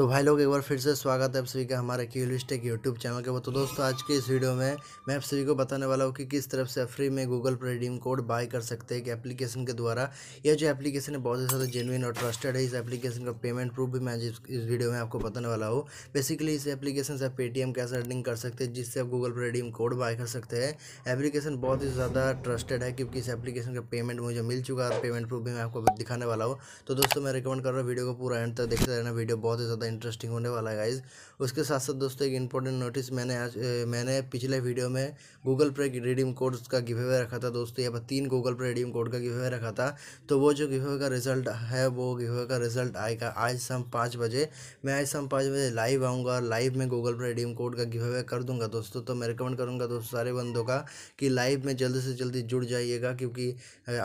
तो भाई लोग एक बार फिर से स्वागत है आप सभी का हमारे क्यूलिस्टेक यूट्यूब चैनल के तो दोस्तों आज के इस वीडियो में मैं आप सभी को बताने वाला हूँ कि किस तरफ से फ्री में गूगल पर रिडीम कोड बाय कर सकते हैं कि एप्लीकेशन के द्वारा यह जो एप्लीकेशन है बहुत ही ज़्यादा जेनुइन और ट्रस्टेड है इस एप्लीकेशन का पेमेंट प्रूफ भी मैं इस वीडियो में आपको बताने वाला हूँ बेसिकली इस एप्लीकेशन से आप पेटीएम कैसे अर्निंग कर सकते हैं जिससे आप गूगल पर रिडीम कोड बाय कर सकते हैं एप्लीकेशन बहुत ही ज़्यादा ट्रस्टेड है क्योंकि इस एप्लीकेशन का पेमेंट मुझे मिल चुका है पेमेंट प्रूफ भी मैं आपको दिखाने वाला हूँ तो दोस्तों मैं रिकमेंड कर रहा हूँ वीडियो को पूरा एंड तक देखते रहना वीडियो बहुत ही ज़्यादा इंटरेस्टिंग होने वाला है गाइज उसके साथ साथ दोस्तों एक इंपॉर्टेंट नोटिस मैंने आज मैंने पिछले वीडियो में गूगल पे रिडीम कोड का गिव हुए रखा था दोस्तों यहाँ पर तीन गूगल पे रिडीम कोड का गिव हुए रखा था तो वो जो गिव अवे का रिजल्ट है वो गिव अवे का रिजल्ट आएगा आज शाम पाँच बजे मैं आज शाम पाँच बजे लाइव आऊँगा और लाइव में गूगल पे रिडीम कोड का गिव हुए कर दूँगा दोस्तों तो मैं रिकमेंड करूँगा दोस्तों सारे बंदों का कि लाइव में जल्दी से जल्दी जुड़ जाइएगा क्योंकि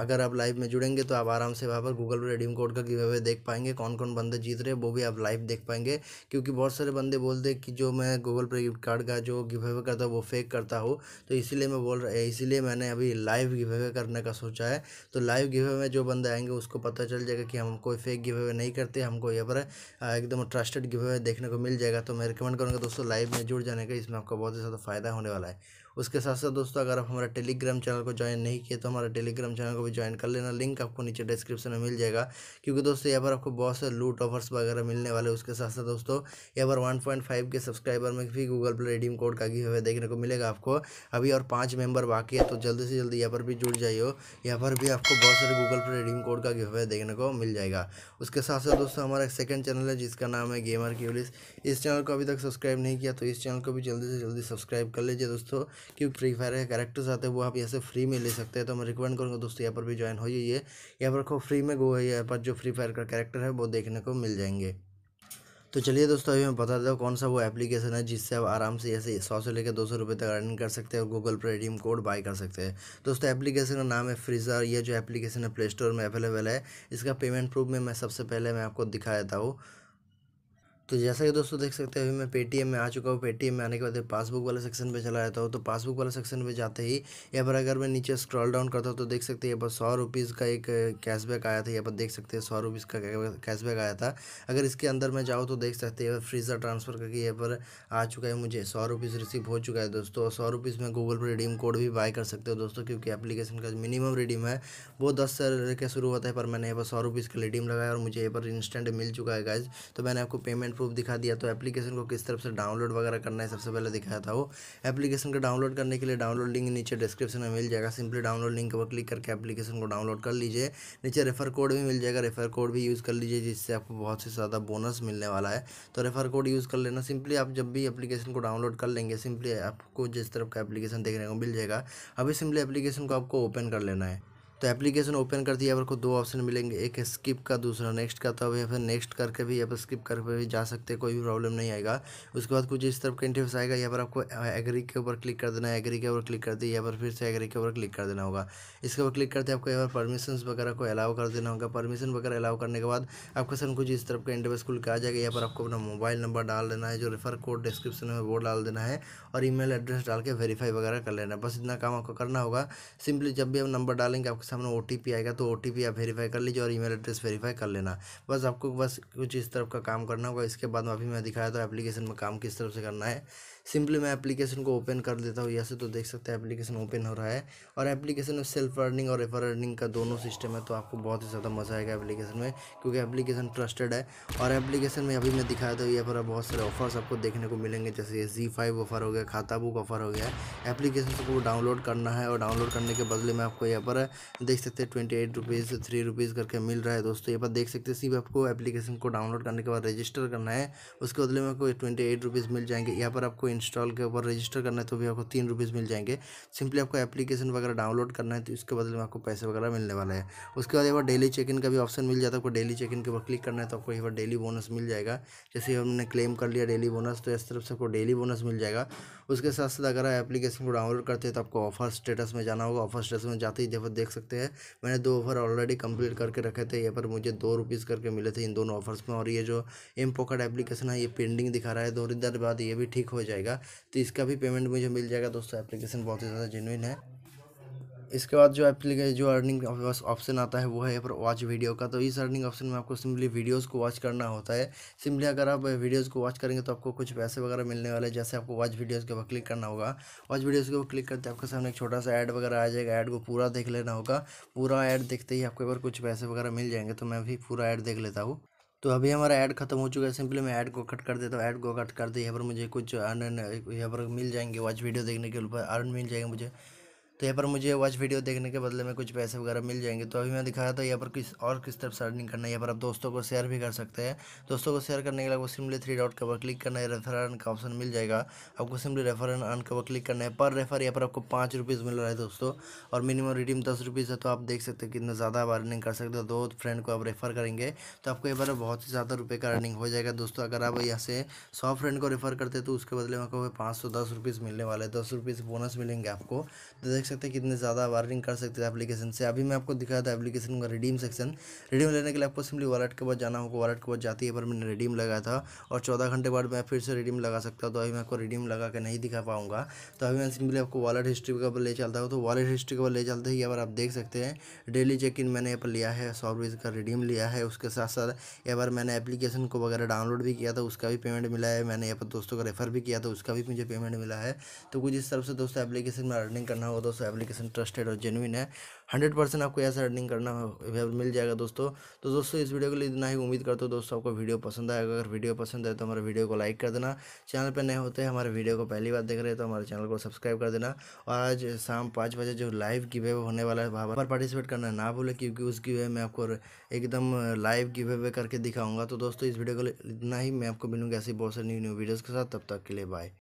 अगर आप लाइव में जुड़ेंगे तो आप आराम से वहाँ पर गूगल पे रिडीम कोड का गिव हुए देख पाएंगे कौन कौन बंदे जीत रहे वो भी आप लाइव देख पाएंगे पाएंगे क्योंकि बहुत सारे बंदे बोलते हैं कि जो मैं गूगल पे गिफ्ट कार्ड का जो गिव करता हूँ वो फेक करता हूँ तो इसीलिए मैं बोल रहा इसीलिए मैंने अभी लाइव गिव करने का सोचा है तो लाइव गिव में जो बंदे आएंगे उसको पता चल जाएगा कि हम कोई फेक गिव नहीं करते हमको यहाँ पर एकदम ट्रस्टेड गिव देखने को मिल जाएगा तो मैं रिकमेंड करूँगा दोस्तों लाइव में जुड़ जाने का इसमें आपका बहुत ही ज़्यादा फ़ायदा होने वाला है उसके साथ साथ दोस्तों अगर आप हमारे टेलीग्राम चैनल को ज्वाइन नहीं किए तो हमारे टेलीग्राम चैनल को भी ज्वाइन कर लेना लिंक आपको नीचे डिस्क्रिप्शन में मिल जाएगा क्योंकि दोस्तों यहाँ पर आपको बहुत से लूट ऑफर्स वगैरह मिलने वाले उसके साथ साथ दोस्तों यहाँ पर वन पॉइंट फाइव के सब्सक्राइबर में भी गूगल प्ले रिडीम कोड का गिव देखने को मिलेगा आपको अभी और पाँच मेंबर बाकी है तो जल्दी से जल्दी यहाँ पर भी जुड़ जाइए यहाँ पर भी आपको बहुत सारे गूगल पे रिडीम कोड का गिव देखने को मिल जाएगा उसके साथ साथ दोस्तों हमारा एक सेकेंड चैनल है जिसका नाम है गेमर की इस चैनल को अभी तक सब्सक्राइब नहीं किया तो इस चैनल को भी जल्दी से जल्दी सब्सक्राइब कर लीजिए दोस्तों क्योंकि फ्री फायर के करेक्टर्स आते हैं वो आप यहाँ से फ्री में ले सकते हैं तो मैं रिकमेंड करूँगा दोस्तों यहाँ पर भी ज्वाइन हो जाइए यहाँ पर को फ्री में गो है यहाँ पर जो फ्री फायर का कैरेक्टर है वो देखने को मिल जाएंगे तो चलिए दोस्तों अभी मैं बता देता हूँ कौन सा वो एप्लीकेशन है जिससे आप आराम से ऐसे सौ से लेकर दो सौ रुपये तक अर्निंग कर सकते हैं और गूगल पर रिडीम कोड बाय कर सकते हैं दोस्तों एप्लीकेशन का नाम है फ्रीजर ये जो एप्लीकेशन है प्ले स्टोर में अवेलेबल है इसका पेमेंट प्रूफ में मैं सबसे पहले मैं आपको दिखा देता हूँ तो जैसा कि दोस्तों देख सकते हैं अभी मैं पेटीएम में आ चुका हूँ पेटीएम में आने के बाद पासबुक वाले सेक्शन पे चला जाता हूँ तो पासबुक वाले सेक्शन पे जाते ही यहाँ पर अगर मैं नीचे स्क्रॉल डाउन करता हूँ तो देख सकते हैं यहाँ पर सौ रुपीज़ का एक कैशबैक आया था यहाँ पर देख सकते हैं सौ रुपीज़ का कैशबैक आया था अगर इसके अंदर मैं जाऊँ तो देख सकते हैं फ्रीज़र ट्रांसफ़र करके यहाँ पर आ चुका है मुझे सौ रुपीज़ रिसीव हो चुका है दोस्तों और सौ रुपीज़ में गूगल पर रिडीम कोड भी बाय कर सकते हो दोस्तों क्योंकि एप्लीकेशन का मिनिमम रिडीम है वो दस से लेकर शुरू होता है पर मैंने यहाँ पर सौ रुपीज़ का रिडीम लगाया और मुझे यहाँ पर इंस्टेंट मिल चुका है गाइज तो मैंने आपको पेमेंट प्रूफ दिखा दिया तो एप्लीकेशन को किस तरफ से डाउनलोड वगैरह करना है सबसे पहले दिखाया था वो एप्लीकेशन का डाउनलोड करने के लिए डाउनलोड लिंक नीचे डिस्क्रिप्शन में मिल जाएगा सिंपली डाउनलोड लिंक पर क्लिक करके एप्लीकेशन को डाउनलोड कर लीजिए नीचे रेफर कोड भी मिल जाएगा रेफर कोड भी यूज़ कर लीजिए जिससे आपको बहुत से ज़्यादा बोनस मिलने वाला है तो रेफर कोड यूज़ कर लेना सिंपली आप जब भी एप्लीकेशन को डाउनलोड कर लेंगे सिंपली आपको जिस तरफ का एप्लीकेशन देखने को मिल जाएगा अभी सिंपली एप्लीकेशन को आपको ओपन कर लेना है तो एप्लीकेशन ओपन कर दिया आपको दो ऑप्शन मिलेंगे एक है स्किप का दूसरा नेक्स्ट का तो या फिर नेक्स्ट करके भी या फिर स्किप करके भी जा सकते हैं कोई भी प्रॉब्लम नहीं आएगा उसके बाद कुछ इस तरफ का इंटरव्यूस आएगा यहाँ पर आपको एग्री के ऊपर क्लिक कर देना है एग्री के ऊपर क्लिक कर दी या पर फिर से एग्री के ऊपर क्लिक कर देना होगा इसके ऊपर क्लिक करते आपको यहाँ पर परमिशन वगैरह को अलाउ कर देना होगा परमिशन वगैरह अलाउ करने के बाद आपका सर कुछ इस तरफ का इंटरव्यूस खुल के आ जाएगा यहाँ पर आपको अपना मोबाइल नंबर डाल देना है जो रेफर कोड डिस्क्रिप्शन में वो डाल देना है और ई एड्रेस डाल के वेरीफाई वगैरह कर लेना है बस इतना काम आपको करना होगा सिंपली जब भी आप नंबर डालेंगे आपके सामने ओ आएगा तो ओ टी आप वेरीफाई कर लीजिए और ईमेल एड्रेस वेरीफाई कर लेना बस आपको बस कुछ इस तरफ का काम करना होगा इसके बाद अभी मैं दिखाया था एप्लीकेशन में काम किस तरफ से करना है सिंपली मैं एप्लीकेशन को ओपन कर देता हूँ यहाँ से तो देख सकते हैं एप्लीकेशन ओपन हो रहा है और एप्लीकेशन में सेल्फ अर्निंग और रेफर अर्निंग का दोनों सिस्टम है तो आपको बहुत ही ज़्यादा मज़ा आएगा एप्लीकेशन में क्योंकि एप्लीकेशन ट्रस्टेड है और एप्लीकेशन में अभी मैं दिखाया था यहाँ पर बहुत सारे ऑफर्स आपको देखने को मिलेंगे जैसे जी फाइव ऑफर हो गया खाता बुक ऑफर हो गया एप्लीकेशन को डाउनलोड करना है और डाउनलोड करने के बदले में आपको यहाँ पर देख सकते हैं twenty eight rupees three rupees करके मिल रहा है दोस्तों ये बात देख सकते हैं सिर्फ आपको एप्लीकेशन को डाउनलोड करने के बाद रजिस्टर करना है उसके बदले में आपको ट्वेंटी एट रुपीज़ मिल जाएंगे यहाँ पर आपको इंस्टॉल के ऊपर रजिस्टर करना है तो भी आपको तीन रुपीज़ मिल जाएंगे सिंपली आपको एप्लीकेशन वगैरह डाउनलोड करना है तो इसके बदले में आपको पैसे वगैरह मिलने वाला है उसके बाद एक बार डेली चेक इन का भी ऑप्शन मिल जाता है आपको डेली चेक इन के ऊपर क्लिक करना है तो आपको एक बार डेली बोनस मिल जाएगा जैसे हमने क्लेम कर लिया डेली बोनस तो इस तरफ से आपको डेली बोनस मिल जाएगा उसके साथ साथ अगर आप एप्लीकेशन को डाउनलोड करते हैं तो आपको ऑफर स्टेटस में जाना होगा ऑफर स्टेटस में जाते ही देख सकते सकते हैं मैंने दो ऑफ़र ऑलरेडी कंप्लीट करके रखे थे यहाँ पर मुझे दो रुपीज़ करके मिले थे इन दोनों ऑफर्स में और ये जो एम पॉकेट एप्लीकेशन है ये पेंडिंग दिखा रहा है दो दिन बाद ये भी ठीक हो जाएगा तो इसका भी पेमेंट मुझे मिल जाएगा दोस्तों एप्लीकेशन बहुत ही ज़्यादा जेनुइन है इसके बाद जो एप्लीके जो अर्निंग ऑप्शन आता है वो है पर वॉच वीडियो का तो इस अर्निंग ऑप्शन में आपको सिंपली वीडियोस को वॉच करना होता है सिंपली अगर आप वीडियोस को वॉच करेंगे तो आपको कुछ पैसे वगैरह मिलने वाले जैसे आपको वॉच वीडियोस के ऊपर क्लिक करना होगा वॉच वीडियोज़ के ऊपर क्लिक करते आपके सामने एक छोटा सा ऐड वगैरह आ जाएगा ऐड को पूरा देख लेना होगा पूरा ऐड देखते ही आपको एक बार कुछ पैसे वगैरह मिल जाएंगे तो मैं भी पूरा ऐड देख लेता हूँ तो अभी हमारा ऐड खत्म हो चुका है सिंपली मैं ऐड को कट कर देता हूँ ऐड को कट कर दे यहाँ पर मुझे कुछ अर्न यहाँ पर मिल जाएंगे वॉच वीडियो देखने के ऊपर अर्न मिल जाएंगे मुझे तो यहाँ पर मुझे वॉच वीडियो देखने के बदले में कुछ पैसे वगैरह मिल जाएंगे तो अभी मैं दिखाया था यहाँ पर किस और किस तरफ से अर्निंग करना है यहाँ पर आप दोस्तों को शेयर भी कर सकते हैं दोस्तों को शेयर करने के लिए आपको सिम्पली थ्री डॉट कवर क्लिक करना है रेफर अर्न का ऑप्शन मिल जाएगा आपको सिम्पली रेफर एंड अर्न कवर क्लिक करना है पर रेफर यहाँ पर आपको पाँच रुपीज़ मिल रहा है दोस्तों और मिनिमम रिडीम दस रुपीज़ है तो आप देख सकते हैं कितना ज़्यादा आप अर्निंग कर सकते हो दो फ्रेंड को आप रेफ़र करेंगे तो आपको यहाँ पर बहुत ही ज़्यादा रुपये का अर्निंग हो जाएगा दोस्तों अगर आप यहाँ से सौ फ्रेंड को रेफ़र करते तो उसके बदले में आपको पाँच सौ दस रुपीज़ मिलने वाले दस रुपीज़ बोनस मिलेंगे आपको तो देख देख सकते हैं कितने ज़्यादा वार्निंग कर सकते हैं एप्लीकेशन से अभी मैं आपको दिखाया था एप्लीकेशन का रिडीम सेक्शन रिडीम लेने के लिए आपको सिंपली वॉलेट के बाद जाना होगा वॉलेट के बाद जाती है पर मैंने रिडीम लगाया था और चौदह घंटे बाद मैं फिर से रिडीम लगा सकता हूँ तो अभी मैं आपको रिडीम लगा के नहीं दिखा पाऊंगा तो अभी मैं सिंपली आपको वॉलेट हिस्ट्री के ले चलता हूँ तो वॉलेट हिस्ट्री के ले चलते हैं यहाँ आप देख सकते हैं डेली चेक इन मैंने यहाँ पर लिया है सॉफ्टवेयर का रिडीम लिया है उसके साथ साथ यहाँ बार मैंने एप्लीकेशन को वगैरह डाउनलोड भी किया था उसका भी पेमेंट मिला है मैंने यहाँ पर दोस्तों का रेफर भी किया था उसका भी मुझे पेमेंट मिला है तो कुछ इस तरफ से दोस्तों एप्लीकेशन में अर्निंग करना होगा तो दोस्तों एप्लीकेशन ट्रस्टेड और जेनविन है हंड्रेड परसेंट आपको ऐसा अर्निंग करना मिल जाएगा दोस्तों तो दोस्तों इस वीडियो के लिए इतना ही उम्मीद करता हूँ दोस्तों आपको वीडियो पसंद आएगा अगर वीडियो पसंद आए तो हमारे वीडियो को लाइक कर देना चैनल पर नए होते हैं हमारे वीडियो को पहली बार देख रहे हैं तो हमारे चैनल को सब्सक्राइब कर देना और आज शाम पाँच बजे जो लाइव गिवे होने वाला है वहाँ पर पार्टिसिपेट करना ना भूलें क्योंकि उस गिवे में आपको एकदम लाइव गिवे करके दिखाऊंगा तो दोस्तों इस वीडियो को इतना ही मैं आपको मिलूँगा ऐसी बहुत सारी न्यू न्यू वीडियोज़ के साथ तब तक के लिए बाय